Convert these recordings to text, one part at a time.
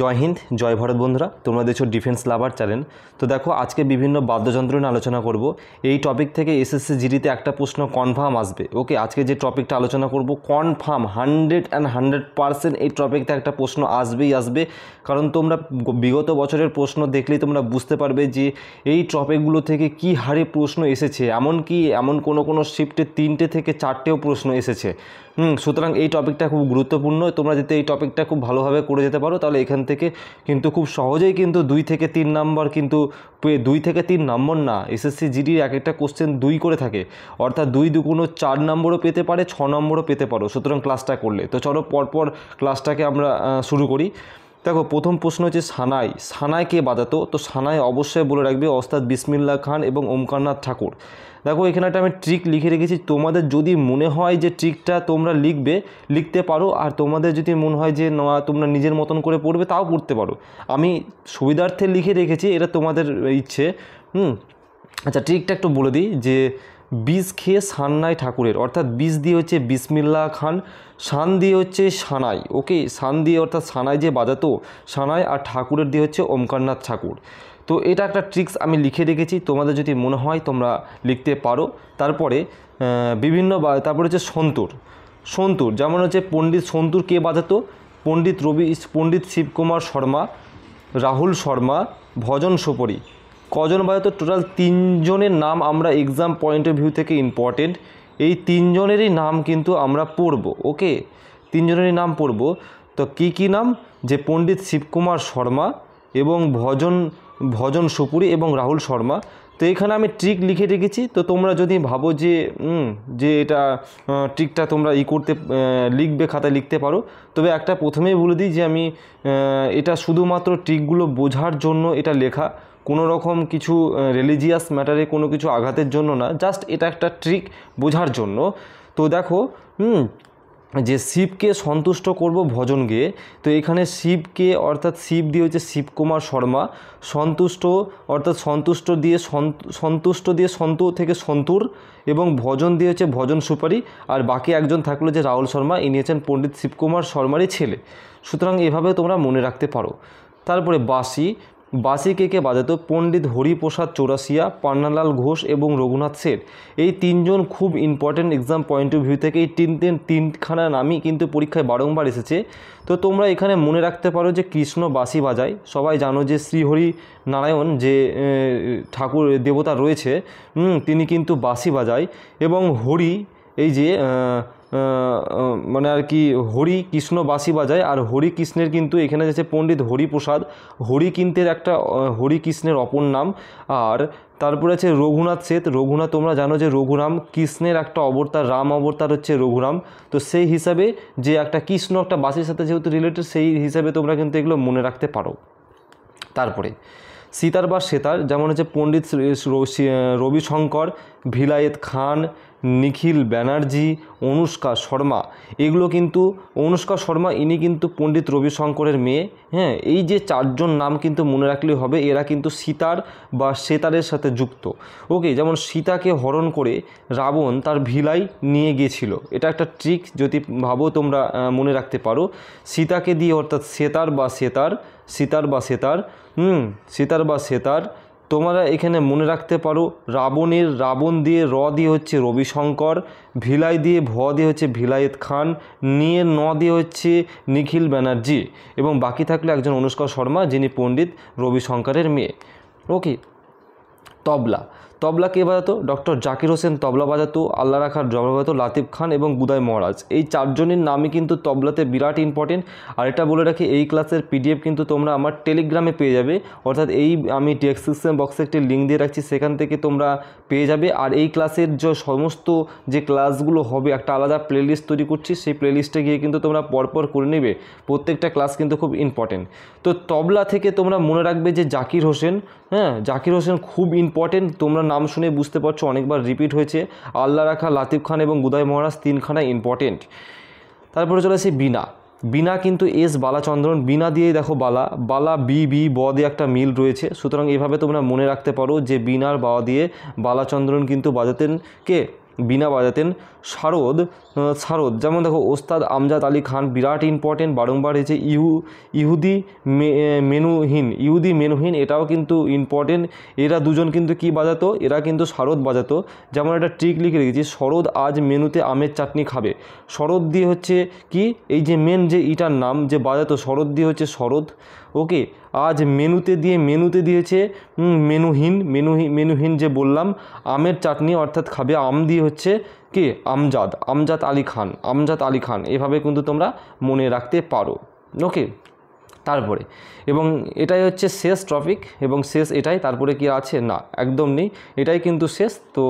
জয় হিন্দ জয় ভারত বন্ধুরা তোমরা দেখছো ডিফেন্স লাভার চ্যানেল তো দেখো আজকে বিভিন্ন বাদ্যযন্ত্র নিয়ে আলোচনা করব এই টপিক থেকে এসএসসি জিডিতে একটা প্রশ্ন কনফার্ম আসবে ওকে আজকে যে টপিকটা আলোচনা করব confirm hundred and hundred percent এই টপিকতে একটা প্রশ্ন আসবেই আসবে কারণ তোমরা বিগত বছরের প্রশ্ন দেখলেই তোমরা বুঝতে পারবে যে এই টপিকগুলো থেকে কি হারে প্রশ্ন এসেছে এমনকি এমন কোনো কোনো শিফটে তিনটে থেকে চারটেও প্রশ্ন এসেছে হুম সুতরাং এই টপিকটা খুব গুরুত্বপূর্ণ তোমরা যদি এই টপিকটা খুব ভালোভাবে করে যেতে পারো তাহলে এখানে এখান থেকে কিন্তু খুব সহজেই কিন্তু দুই থেকে তিন নাম্বার কিন্তু দুই থেকে তিন নম্বর না এসএসসি জিডির এক একটা কোশ্চেন দুই করে থাকে অর্থাৎ দুই দুগুণো চার নম্বরও পেতে পারে ছ নম্বরও পেতে পারো সুতরাং ক্লাসটা করলে তো চলো পরপর ক্লাসটাকে আমরা শুরু করি দেখো প্রথম প্রশ্ন হচ্ছে সানাই সানাই কে বাজাতো তো সানাই অবশ্যই বলে রাখবে ওস্তাদ বিসমিল্লা খান এবং ওমকারনাথ ঠাকুর দেখো এখানে একটা আমি ট্রিক লিখে রেখেছি তোমাদের যদি মনে হয় যে ট্রিকটা তোমরা লিখবে লিখতে পারো আর তোমাদের যদি মনে হয় যে না তোমরা নিজের মতন করে পড়বে তাও পড়তে পারো আমি সুবিধার্থে লিখে রেখেছি এটা তোমাদের ইচ্ছে হুম আচ্ছা ট্রিকটা একটু বলে দিই যে বিষ খেয়ে সান্নাই ঠাকুরের অর্থাৎ বিষ দিয়ে হচ্ছে বিসমিল্লা খান সান দিয়ে হচ্ছে সানাই ওকে সান দিয়ে অর্থাৎ সানাই যে বাজাতো সানাই আর ঠাকুরের দিয়ে হচ্ছে ওমকারনাথ ঠাকুর তো এটা একটা ট্রিক্স আমি লিখে রেখেছি তোমাদের যদি মনে হয় তোমরা লিখতে পারো তারপরে বিভিন্ন তারপরে হচ্ছে সন্তুর সন্তুর যেমন হচ্ছে পণ্ডিত সন্তুর কে বাজাতো পণ্ডিত রবি পণ্ডিত শিবকুমার শর্মা রাহুল শর্মা ভজন সোপরি কজন তো টোটাল তিনজনের নাম আমরা এক্সাম পয়েন্ট অফ ভিউ থেকে ইম্পর্টেন্ট এই তিনজনেরই নাম কিন্তু আমরা পড়ব ওকে তিনজনেরই নাম পড়ব তো কি কি নাম যে পণ্ডিত শিবকুমার শর্মা এবং ভজন ভজন সুপুরি এবং রাহুল শর্মা তো এখানে আমি ট্রিক লিখে রেখেছি তো তোমরা যদি ভাবো যে যে এটা ট্রিকটা তোমরা ই করতে লিখবে খাতা লিখতে পারো তবে একটা প্রথমেই বলে দিই যে আমি এটা শুধুমাত্র ট্রিকগুলো বোঝার জন্য এটা লেখা কোনো রকম কিছু রিলিজিয়াস ম্যাটারে কোনো কিছু আঘাতের জন্য না জাস্ট এটা একটা ট্রিক বোঝার জন্য তো দেখো হুম যে শিবকে সন্তুষ্ট করব ভজন গেয়ে তো এখানে শিবকে অর্থাৎ শিব দিয়ে হচ্ছে শিবকুমার শর্মা সন্তুষ্ট অর্থাৎ সন্তুষ্ট দিয়ে সন্তুষ্ট দিয়ে সন্তু থেকে সন্তুর এবং ভজন দিয়ে হচ্ছে ভজন সুপারি আর বাকি একজন থাকলো যে রাহুল শর্মা ইনি হচ্ছেন পণ্ডিত শিবকুমার শর্মারই ছেলে সুতরাং এভাবে তোমরা মনে রাখতে পারো তারপরে বাসি বাসি কেকে বাজাত পণ্ডিত হরিপ্রসাদ চৌরাসিয়া পান্নালাল ঘোষ এবং রঘুনাথ শেঠ এই তিনজন খুব important exam point of view থেকে এই তিন তিন তিনখানা নামই কিন্তু পরীক্ষায় বারংবার এসেছে তো তোমরা এখানে মনে রাখতে পারো যে কৃষ্ণ বাসি বাজায় সবাই জানো যে শ্রীহরি নারায়ণ যে ঠাকুর দেবতা রয়েছে তিনি কিন্তু বাসি বাজায় এবং হরি এই যে মানে আর কি হরি কৃষ্ণ বাসি বাজায় আর হরি কৃষ্ণের কিন্তু এখানে যাচ্ছে পণ্ডিত হরিপ্রসাদ হরি কিন্তের একটা হরি কৃষ্ণের অপর নাম আর তারপরে আছে রঘুনাথ সেত রঘুনাথ তোমরা জানো যে রঘুরাম কৃষ্ণের একটা অবতার রাম অবতার হচ্ছে রঘুরাম তো সেই হিসাবে যে একটা কৃষ্ণ একটা বাসির সাথে যেহেতু রিলেটেড সেই হিসাবে তোমরা কিন্তু এগুলো মনে রাখতে পারো তারপরে সীতার বা সেতার যেমন হচ্ছে পণ্ডিত রবিশঙ্কর ভিলায়েত খান নিখিল ব্যানার্জি অনুষ্কা শর্মা এগুলো কিন্তু অনুষ্কা শর্মা ইনি কিন্তু পণ্ডিত রবিশঙ্করের মেয়ে হ্যাঁ এই যে চারজন নাম কিন্তু মনে রাখলে হবে এরা কিন্তু সীতার বা সেতারের সাথে যুক্ত ওকে যেমন সীতাকে হরণ করে রাবণ তার ভিলাই নিয়ে গিয়েছিল এটা একটা ট্রিক যদি ভাবো তোমরা মনে রাখতে পারো সীতাকে দিয়ে অর্থাৎ সেতার বা সেতার সীতার বা সেতার হুম সীতার বা সেতার তোমরা এখানে মনে রাখতে পারো রাবণের রাবণ দিয়ে র দিয়ে হচ্ছে রবিশঙ্কর ভিলাই দিয়ে ভ দিয়ে হচ্ছে ভিলায়েত খান নিয়ে ন দিয়ে হচ্ছে নিখিল ব্যানার্জি এবং বাকি থাকলে একজন অনুষ্কা শর্মা যিনি পণ্ডিত রবিশঙ্করের মেয়ে ওকে তবলা তবলা কে বাজাতো ডক্টর জাকির হোসেন তবলা বাজাতো আল্লাহ রাখার জবর বাজাতো লাতিফ খান এবং গুদায় মহারাজ এই চারজনের নামই কিন্তু তবলাতে বিরাট ইম্পর্টেন্ট আর এটা বলে রাখি এই ক্লাসের পিডিএফ কিন্তু তোমরা আমার টেলিগ্রামে পেয়ে যাবে অর্থাৎ এই আমি ডেসক্রিপশন বক্সে একটি লিঙ্ক দিয়ে রাখছি সেখান থেকে তোমরা পেয়ে যাবে আর এই ক্লাসের যে সমস্ত যে ক্লাসগুলো হবে একটা আলাদা প্লেলিস্ট তৈরি করছি সেই প্লেলিস্টে গিয়ে কিন্তু তোমরা পরপর করে নেবে প্রত্যেকটা ক্লাস কিন্তু খুব ইম্পর্টেন্ট তো তবলা থেকে তোমরা মনে রাখবে যে জাকির হোসেন হ্যাঁ জাকির হোসেন খুব ইম্পর্টেন্ট তোমরা নাম শুনে বুঝতে পারছো অনেকবার রিপিট হয়েছে আল্লাহ রাখা লাতিফ খান এবং গুদাই মহারাজ তিনখানা ইম্পর্টেন্ট তারপরে চলে আসি বিনা বিনা কিন্তু এস বালাচন্দ্রন বিনা দিয়েই দেখো বালা বালা বি বি ব দিয়ে একটা মিল রয়েছে সুতরাং এভাবে তোমরা মনে রাখতে পারো যে বিনার বা দিয়ে বালাচন্দ্রন কিন্তু বাজাতেন কে বিনা বাজাতেন শারদ শারদ যেমন দেখো ওস্তাদ আমজাদ আলী খান বিরাট ইম্পর্টেন্ট বারংবার হয়েছে ইহু ইহুদি মেনুহীন ইহুদি মেনুহীন এটাও কিন্তু ইম্পর্টেন্ট এরা দুজন কিন্তু কি বাজাতো এরা কিন্তু শারদ বাজাতো যেমন একটা ট্রিক লিখে রেখেছি শরদ আজ মেনুতে আমের চাটনি খাবে শরদ দিয়ে হচ্ছে কি এই যে মেন যে ইটার নাম যে বাজাতো শরদ দিয়ে হচ্ছে শরদ ওকে আজ মেনুতে দিয়ে মেনুতে দিয়েছে মেনুহীন মেনুহীন মেনুহীন যে বললাম আমের চাটনি অর্থাৎ খাবে আম দিয়ে হচ্ছে কে আমজাদ আমজাদ আলী খান আমজাদ আলী খান এভাবে কিন্তু তোমরা মনে রাখতে পারো ওকে তারপরে এবং এটাই হচ্ছে শেষ টপিক এবং শেষ এটাই তারপরে কি আছে না একদম নেই এটাই কিন্তু শেষ তো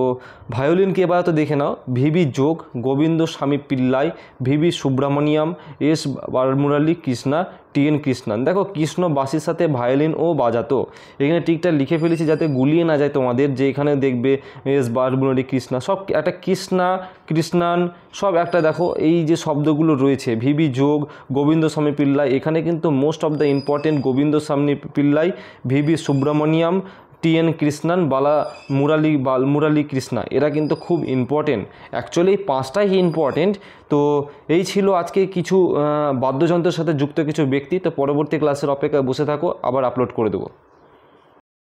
ভায়োলিনকে এবার তো দেখে নাও ভিবি যোগ Govinda Swami Pillai V B Subramaniam S Balamurali Krishna T N Krishnan দেখো কৃষ্ণ বাসির সাথে ভায়োলিন ও বাজাতো এখানে টিকটা লিখে ফেলেছি যাতে গুলিয়ে না যায় তোমাদের যে এখানে দেখবে এস বার কৃষ্ণা সব একটা কৃষ্ণা কৃষ্ণান সব একটা দেখো এই যে শব্দগুলো রয়েছে ভিবি যোগ গোবিন্দ স্বামী পিল্লাই এখানে কিন্তু most of the important Govinda Swami Pillai V B Subramaniam T N Krishnan Bala Murali বাল মুরালি কৃষ্ণা এরা কিন্তু খুব ইম্পর্টেন্ট অ্যাকচুয়ালি এই পাঁচটাই ইম্পর্টেন্ট তো এই ছিল আজকে কিছু বাদ্যযন্ত্রের সাথে যুক্ত কিছু ব্যক্তি তো পরবর্তী ক্লাসের অপেক্ষায় বসে থাকো আবার আপলোড করে দেবো